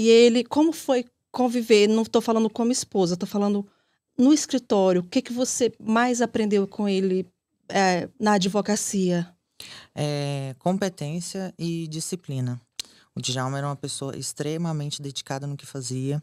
E ele, como foi conviver? Não estou falando como esposa, estou falando no escritório. O que, que você mais aprendeu com ele é, na advocacia? É, competência e disciplina. O Djalma era uma pessoa extremamente dedicada no que fazia.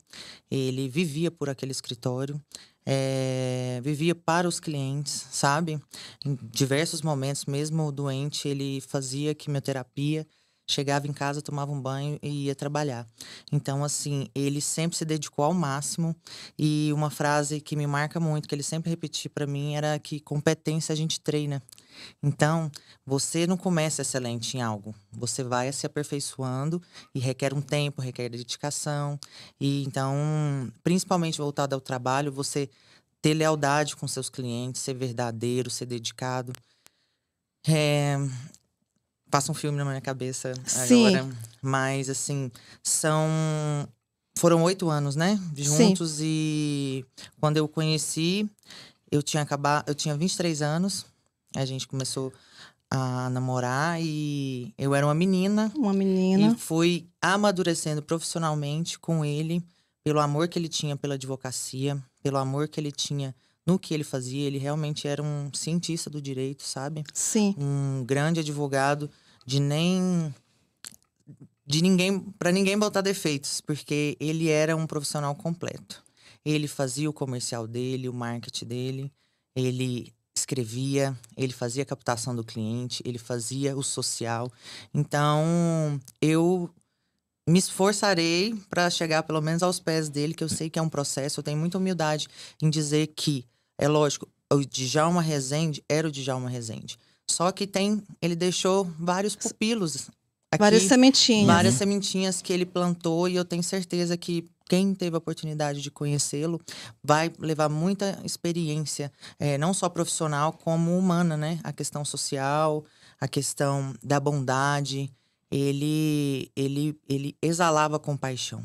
Ele vivia por aquele escritório, é, vivia para os clientes, sabe? Em diversos momentos, mesmo doente, ele fazia quimioterapia chegava em casa, tomava um banho e ia trabalhar. Então, assim, ele sempre se dedicou ao máximo. E uma frase que me marca muito, que ele sempre repetia para mim, era que competência a gente treina. Então, você não começa excelente em algo. Você vai se aperfeiçoando e requer um tempo, requer dedicação. E então, principalmente voltado ao trabalho, você ter lealdade com seus clientes, ser verdadeiro, ser dedicado. É, passa um filme na minha cabeça Sim. agora. Mas, assim, são. Foram oito anos, né? Juntos. Sim. E quando eu conheci, eu tinha acabado. Eu tinha 23 anos. A gente começou a namorar e eu era uma menina. Uma menina. E fui amadurecendo profissionalmente com ele, pelo amor que ele tinha pela advocacia, pelo amor que ele tinha no que ele fazia. Ele realmente era um cientista do direito, sabe? Sim. Um grande advogado de nem de ninguém para ninguém botar defeitos, porque ele era um profissional completo. Ele fazia o comercial dele, o marketing dele, ele escrevia, ele fazia a captação do cliente, ele fazia o social. Então, eu me esforçarei para chegar pelo menos aos pés dele, que eu sei que é um processo, eu tenho muita humildade em dizer que, é lógico, o Djalma Rezende era o Djalma Rezende. Só que tem, ele deixou vários pupilos aqui, várias sementinhas. Várias né? sementinhas que ele plantou e eu tenho certeza que quem teve a oportunidade de conhecê-lo vai levar muita experiência, é, não só profissional, como humana, né? A questão social, a questão da bondade. Ele, ele, ele exalava compaixão.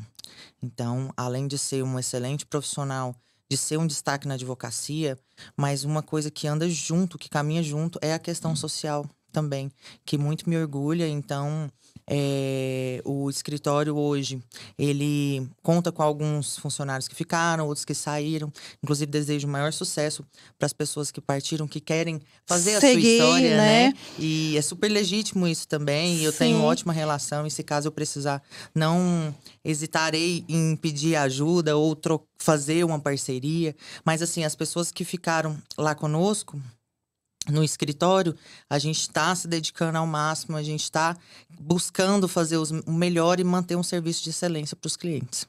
Então, além de ser um excelente profissional de ser um destaque na advocacia, mas uma coisa que anda junto, que caminha junto, é a questão hum. social também, que muito me orgulha. Então, é, o escritório hoje, ele conta com alguns funcionários que ficaram, outros que saíram. Inclusive, desejo maior sucesso para as pessoas que partiram, que querem fazer Seguir, a sua história, né? né? E é super legítimo isso também. E eu Sim. tenho ótima relação. E se caso eu precisar, não hesitarei em pedir ajuda ou fazer uma parceria. Mas, assim, as pessoas que ficaram lá conosco no escritório, a gente está se dedicando ao máximo, a gente está buscando fazer os, o melhor e manter um serviço de excelência para os clientes.